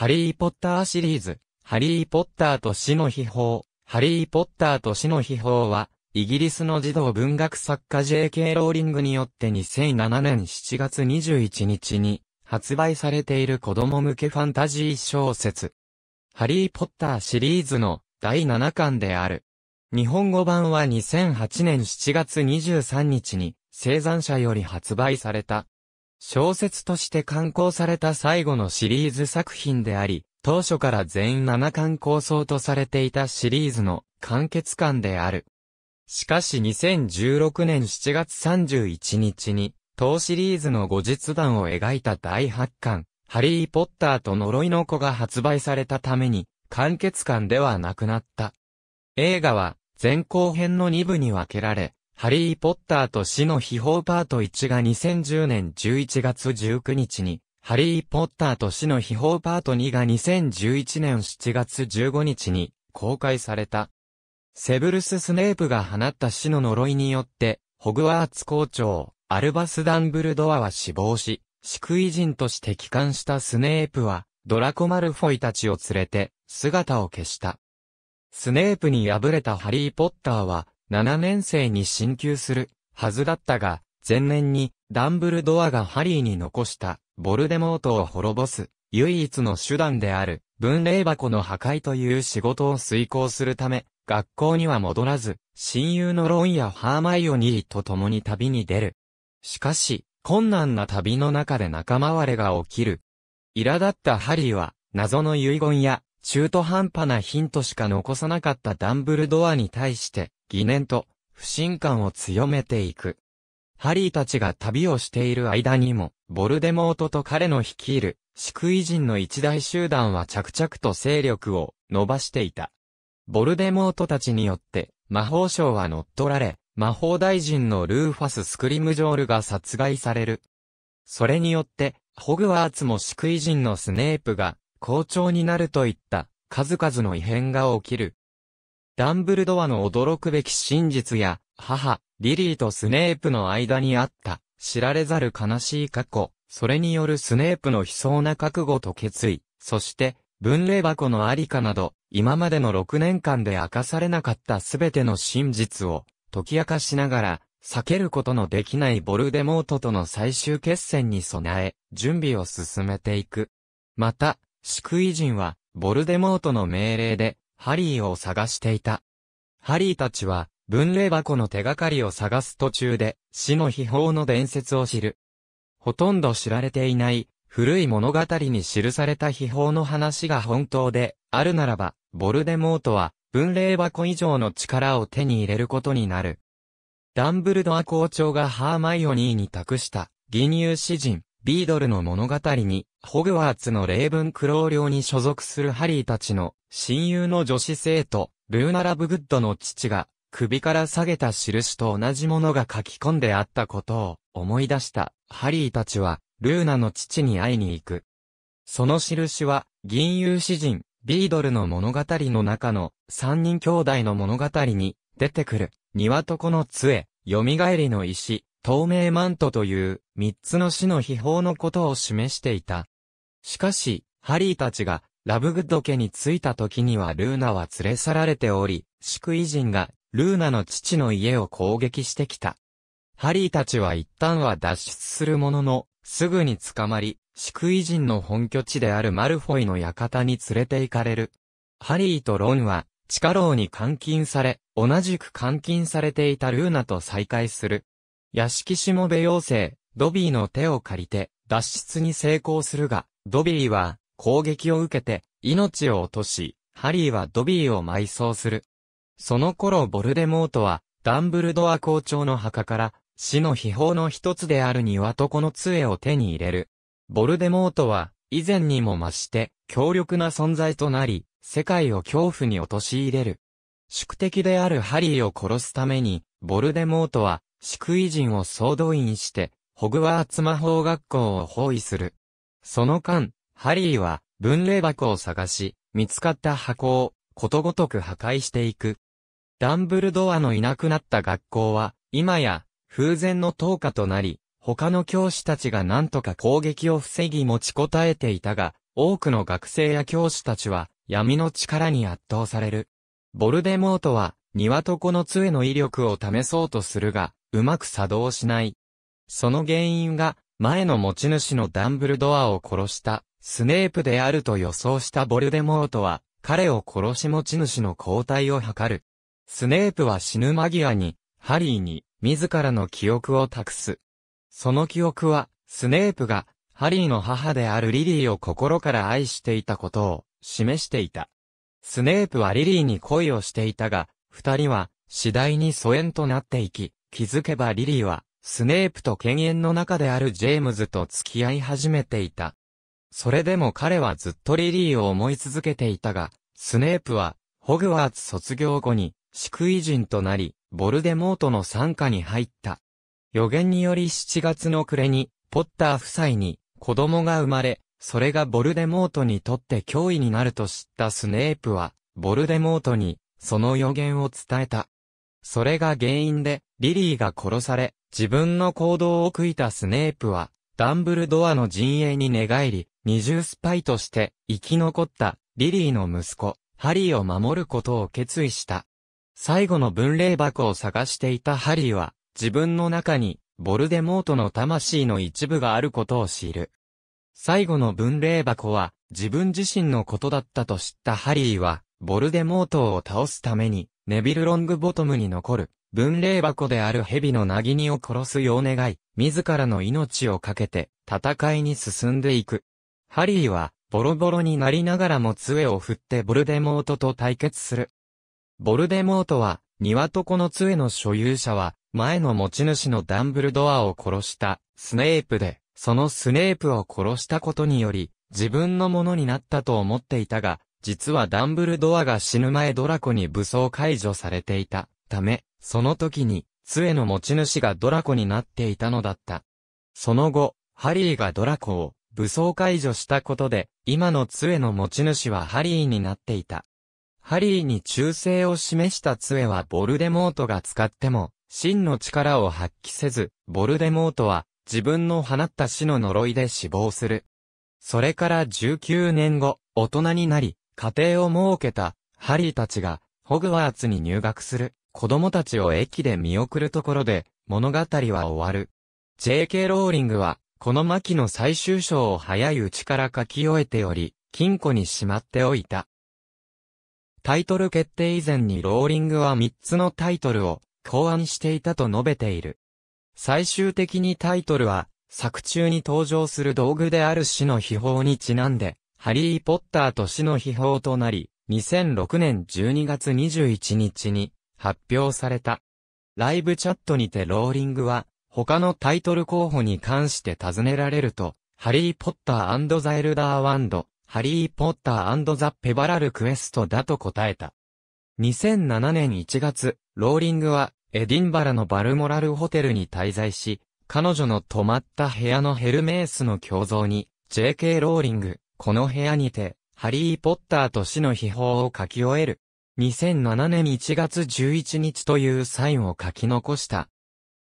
ハリー・ポッターシリーズ、ハリー・ポッターと死の秘宝、ハリー・ポッターと死の秘宝は、イギリスの児童文学作家 J.K. ローリングによって2007年7月21日に発売されている子供向けファンタジー小説。ハリー・ポッターシリーズの第7巻である。日本語版は2008年7月23日に生産者より発売された。小説として刊行された最後のシリーズ作品であり、当初から全7巻構想とされていたシリーズの完結巻である。しかし2016年7月31日に、当シリーズの後日談を描いた第8巻、ハリー・ポッターと呪いの子が発売されたために、完結巻ではなくなった。映画は、前後編の2部に分けられ、ハリー・ポッターと死の秘宝パート1が2010年11月19日に、ハリー・ポッターと死の秘宝パート2が2011年7月15日に公開された。セブルス・スネープが放った死の呪いによって、ホグワーツ校長、アルバス・ダンブルドアは死亡し、宿位人として帰還したスネープは、ドラコ・マルフォイたちを連れて、姿を消した。スネープに敗れたハリー・ポッターは、7年生に進級するはずだったが、前年にダンブルドアがハリーに残したボルデモートを滅ぼす唯一の手段である分霊箱の破壊という仕事を遂行するため、学校には戻らず、親友のロンやハーマイオニーと共に旅に出る。しかし、困難な旅の中で仲間割れが起きる。苛立ったハリーは、謎の遺言や、中途半端なヒントしか残さなかったダンブルドアに対して、疑念と不信感を強めていく。ハリーたちが旅をしている間にも、ボルデモートと彼の率いる、四ク人の一大集団は着々と勢力を伸ばしていた。ボルデモートたちによって、魔法省は乗っ取られ、魔法大臣のルーファス・スクリムジョールが殺害される。それによって、ホグワーツも四ク人のスネープが、校長になるといった、数々の異変が起きる。ダンブルドアの驚くべき真実や、母、リリーとスネープの間にあった、知られざる悲しい過去、それによるスネープの悲壮な覚悟と決意、そして、分霊箱のありかなど、今までの6年間で明かされなかった全ての真実を、解き明かしながら、避けることのできないボルデモートとの最終決戦に備え、準備を進めていく。また、宿遺人は、ボルデモートの命令で、ハリーを探していた。ハリーたちは、分霊箱の手がかりを探す途中で、死の秘宝の伝説を知る。ほとんど知られていない、古い物語に記された秘宝の話が本当で、あるならば、ボルデモートは、分霊箱以上の力を手に入れることになる。ダンブルドア校長がハーマイオニーに託した、義融詩人、ビードルの物語に、ホグワーツの霊文苦労寮に所属するハリーたちの、親友の女子生徒、ルーナ・ラブグッドの父が、首から下げた印と同じものが書き込んであったことを思い出したハリーたちはルーナの父に会いに行く。その印は銀融詩人ビードルの物語の中の三人兄弟の物語に出てくる鶏の杖、蘇りの石、透明マントという三つの死の秘宝のことを示していた。しかし、ハリーたちがラブグッド家に着いた時にはルーナは連れ去られており、宿維人がルーナの父の家を攻撃してきた。ハリーたちは一旦は脱出するものの、すぐに捕まり、宿維人の本拠地であるマルフォイの館に連れて行かれる。ハリーとロンは、地下牢に監禁され、同じく監禁されていたルーナと再会する。屋敷しもべ妖精、ドビーの手を借りて、脱出に成功するが、ドビーは、攻撃を受けて、命を落とし、ハリーはドビーを埋葬する。その頃ボルデモートは、ダンブルドア校長の墓から、死の秘宝の一つである庭床の杖を手に入れる。ボルデモートは、以前にも増して、強力な存在となり、世界を恐怖に陥れる。宿敵であるハリーを殺すために、ボルデモートは、宿医人を総動員して、ホグワーツ魔法学校を包囲する。その間、ハリーは分霊箱を探し、見つかった箱をことごとく破壊していく。ダンブルドアのいなくなった学校は、今や、風前の投下となり、他の教師たちが何とか攻撃を防ぎ持ちこたえていたが、多くの学生や教師たちは、闇の力に圧倒される。ボルデモートは、庭床の杖の威力を試そうとするが、うまく作動しない。その原因が、前の持ち主のダンブルドアを殺した、スネープであると予想したボルデモートは、彼を殺し持ち主の交代を図る。スネープは死ぬ間際に、ハリーに、自らの記憶を託す。その記憶は、スネープが、ハリーの母であるリリーを心から愛していたことを、示していた。スネープはリリーに恋をしていたが、二人は、次第に疎遠となっていき、気づけばリリーは、スネープと犬猿の中であるジェームズと付き合い始めていた。それでも彼はずっとリリーを思い続けていたが、スネープは、ホグワーツ卒業後に、宿位人となり、ボルデモートの参加に入った。予言により7月の暮れに、ポッター夫妻に、子供が生まれ、それがボルデモートにとって脅威になると知ったスネープは、ボルデモートに、その予言を伝えた。それが原因で、リリーが殺され、自分の行動を悔いたスネープは、ダンブルドアの陣営に寝返り、二重スパイとして生き残ったリリーの息子、ハリーを守ることを決意した。最後の分霊箱を探していたハリーは、自分の中に、ボルデモートの魂の一部があることを知る。最後の分霊箱は、自分自身のことだったと知ったハリーは、ボルデモートを倒すために、ネビル・ロングボトムに残る、分霊箱である蛇のなぎにを殺すよう願い、自らの命をかけて、戦いに進んでいく。ハリーは、ボロボロになりながらも杖を振ってボルデモートと対決する。ボルデモートは、庭とこの杖の所有者は、前の持ち主のダンブルドアを殺した、スネープで、そのスネープを殺したことにより、自分のものになったと思っていたが、実はダンブルドアが死ぬ前ドラコに武装解除されていたため、その時に、杖の持ち主がドラコになっていたのだった。その後、ハリーがドラコを武装解除したことで、今の杖の持ち主はハリーになっていた。ハリーに忠誠を示した杖はボルデモートが使っても、真の力を発揮せず、ボルデモートは自分の放った死の呪いで死亡する。それから19年後、大人になり、家庭を設けた、ハリーたちが、ホグワーツに入学する、子供たちを駅で見送るところで、物語は終わる。JK ローリングは、この巻の最終章を早いうちから書き終えており、金庫にしまっておいた。タイトル決定以前にローリングは3つのタイトルを考案していたと述べている。最終的にタイトルは、作中に登場する道具である死の秘宝にちなんで、ハリー・ポッターと死の秘宝となり、2006年12月21日に発表された。ライブチャットにてローリングは、他のタイトル候補に関して尋ねられると、ハリー・ポッターザ・エルダー・ワンド、ハリー・ポッターザ・ペバラル・クエストだと答えた。2007年1月、ローリングは、エディンバラのバルモラルホテルに滞在し、彼女の泊まった部屋のヘルメースの胸像に、JK ローリング、この部屋にて、ハリー・ポッターと死の秘宝を書き終える。2007年1月11日というサインを書き残した。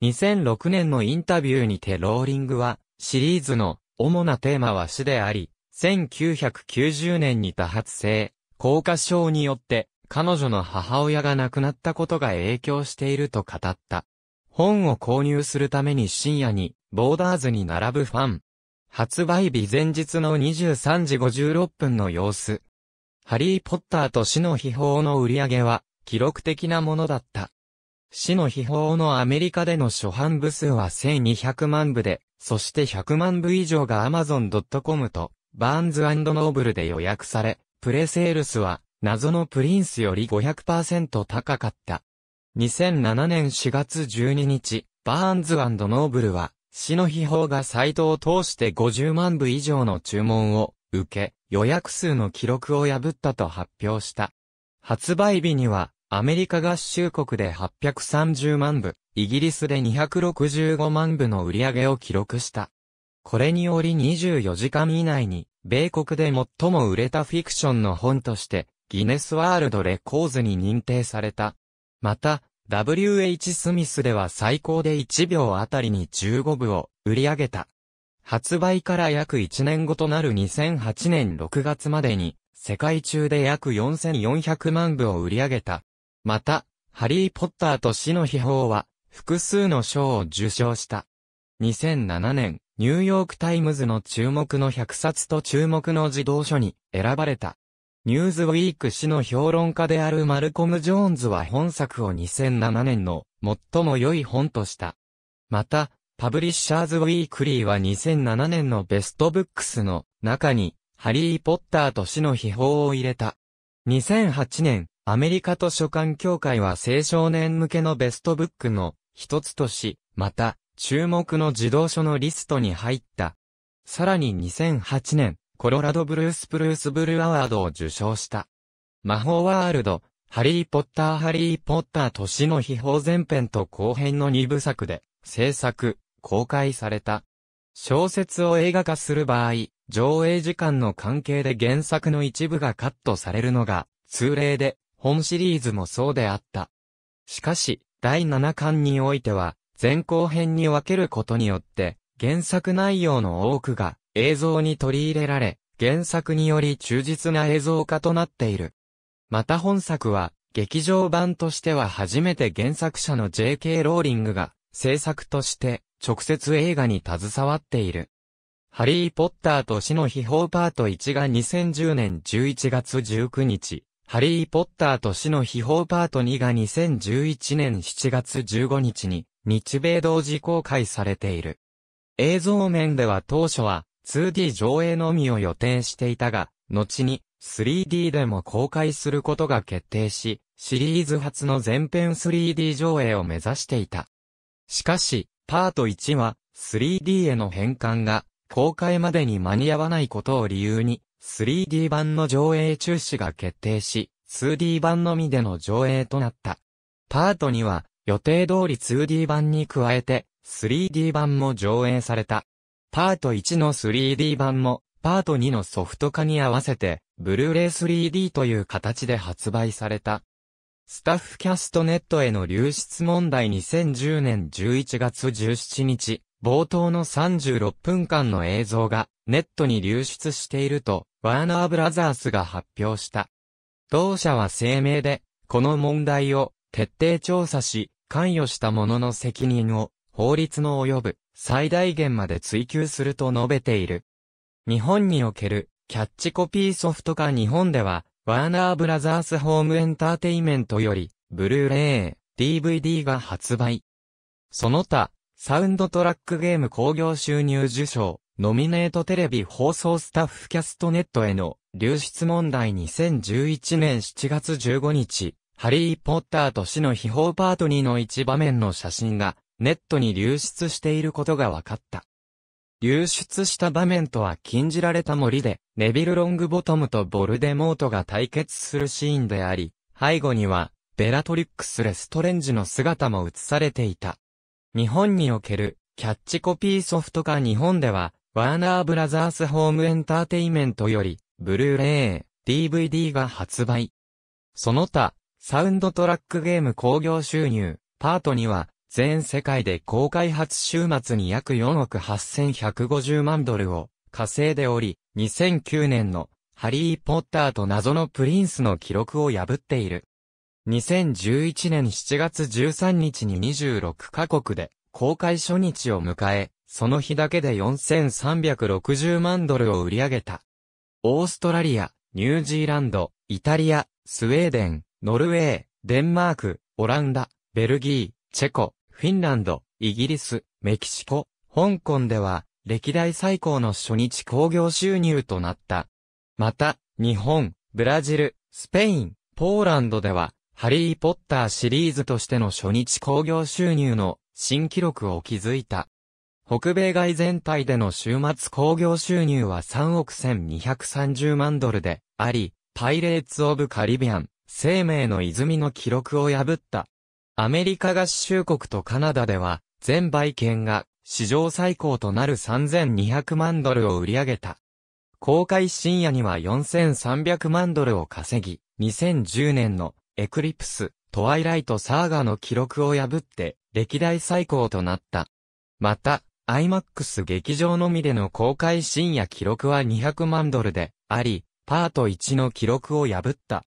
2006年のインタビューにてローリングは、シリーズの主なテーマは死であり、1990年に多発性、硬化症によって、彼女の母親が亡くなったことが影響していると語った。本を購入するために深夜に、ボーダーズに並ぶファン、発売日前日の23時56分の様子。ハリーポッターと死の秘宝の売り上げは、記録的なものだった。死の秘宝のアメリカでの初版部数は1200万部で、そして100万部以上が Amazon.com と、バーンズノーブルで予約され、プレセールスは、謎のプリンスより500%高かった。2007年4月12日、バーンズノーブルは、市の秘宝がサイトを通して50万部以上の注文を受け、予約数の記録を破ったと発表した。発売日には、アメリカ合衆国で830万部、イギリスで265万部の売り上げを記録した。これにより24時間以内に、米国で最も売れたフィクションの本として、ギネスワールドレコーズに認定された。また、WH スミスでは最高で1秒あたりに15部を売り上げた。発売から約1年後となる2008年6月までに、世界中で約4400万部を売り上げた。また、ハリー・ポッターと死の秘宝は、複数の賞を受賞した。2007年、ニューヨークタイムズの注目の100冊と注目の児童書に選ばれた。ニューズウィーク誌の評論家であるマルコム・ジョーンズは本作を2007年の最も良い本とした。また、パブリッシャーズ・ウィークリーは2007年のベストブックスの中に、ハリー・ポッターと死の秘宝を入れた。2008年、アメリカ図書館協会は青少年向けのベストブックの一つとし、また、注目の児童書のリストに入った。さらに2008年、コロラドブルースプルースブルーアワードを受賞した。魔法ワールド、ハリーポッターハリーポッター年の秘宝前編と後編の2部作で、制作、公開された。小説を映画化する場合、上映時間の関係で原作の一部がカットされるのが通例で、本シリーズもそうであった。しかし、第7巻においては、前後編に分けることによって、原作内容の多くが映像に取り入れられ、原作により忠実な映像化となっている。また本作は、劇場版としては初めて原作者の J.K. ローリングが、制作として、直接映画に携わっている。ハリー・ポッターと死の秘宝パート1が2010年11月19日、ハリー・ポッターと死の秘宝パート2が2011年7月15日に、日米同時公開されている。映像面では当初は、2D 上映のみを予定していたが、後に 3D でも公開することが決定し、シリーズ初の全編 3D 上映を目指していた。しかし、パート1は 3D への変換が公開までに間に合わないことを理由に 3D 版の上映中止が決定し、2D 版のみでの上映となった。パート2は予定通り 2D 版に加えて 3D 版も上映された。パート1の 3D 版も、パート2のソフト化に合わせて、ブルーレイ 3D という形で発売された。スタッフキャストネットへの流出問題2010年11月17日、冒頭の36分間の映像がネットに流出していると、ワーナーブラザースが発表した。同社は声明で、この問題を徹底調査し、関与した者の責任を法律の及ぶ最大限まで追求すると述べている。日本におけるキャッチコピーソフト化日本では、ワーナーブラザースホームエンターテイメントより、ブルーレイ、DVD が発売。その他、サウンドトラックゲーム興行収入受賞、ノミネートテレビ放送スタッフキャストネットへの流出問題2011年7月15日、ハリー・ポッターと死の秘宝パート2の一場面の写真がネットに流出していることが分かった。流出した場面とは禁じられた森で、ネビル・ロングボトムとボルデモートが対決するシーンであり、背後には、ベラトリックス・レストレンジの姿も映されていた。日本における、キャッチコピーソフトか日本では、ワーナーブラザースホームエンターテイメントより、ブルーレイ、DVD が発売。その他、サウンドトラックゲーム興行収入、パートには、全世界で高開発週末に約4億8150万ドルを稼いでおり、2009年のハリー・ポッターと謎のプリンスの記録を破っている。2011年7月13日に26カ国で公開初日を迎え、その日だけで4360万ドルを売り上げた。オーストラリア、ニュージーランド、イタリア、スウェーデン、ノルウェー、デンマーク、オランダ、ベルギー、チェコ、フィンランド、イギリス、メキシコ、香港では、歴代最高の初日興行収入となった。また、日本、ブラジル、スペイン、ポーランドでは、ハリー・ポッターシリーズとしての初日興行収入の新記録を築いた。北米外全体での週末興行収入は3億1230万ドルであり、パイレーツ・オブ・カリビアン、生命の泉の記録を破った。アメリカ合衆国とカナダでは、全売券が史上最高となる3200万ドルを売り上げた。公開深夜には4300万ドルを稼ぎ、2010年のエクリプス、トワイライトサーガの記録を破って歴代最高となった。また、IMAX 劇場のみでの公開深夜記録は200万ドルであり、パート1の記録を破った。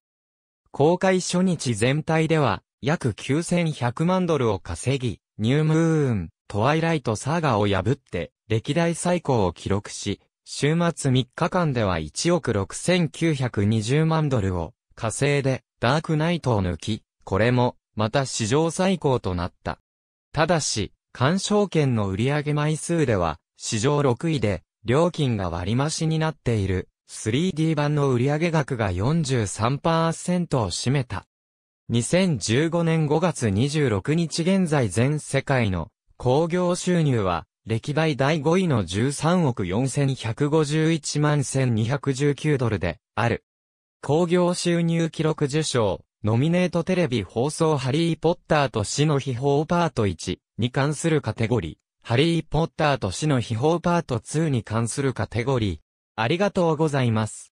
公開初日全体では約9100万ドルを稼ぎ、ニュームーン、トワイライトサーガを破って歴代最高を記録し、週末3日間では1億6920万ドルを稼いでダークナイトを抜き、これもまた史上最高となった。ただし、鑑賞券の売上枚数では史上6位で料金が割増になっている 3D 版の売上額が43%を占めた。2015年5月26日現在全世界の工業収入は、歴代第5位の13億4151万1219ドルで、ある。工業収入記録受賞、ノミネートテレビ放送ハリー・ポッターと死の秘宝パート1に関するカテゴリー、ハリー・ポッターと死の秘宝パート2に関するカテゴリー。ありがとうございます。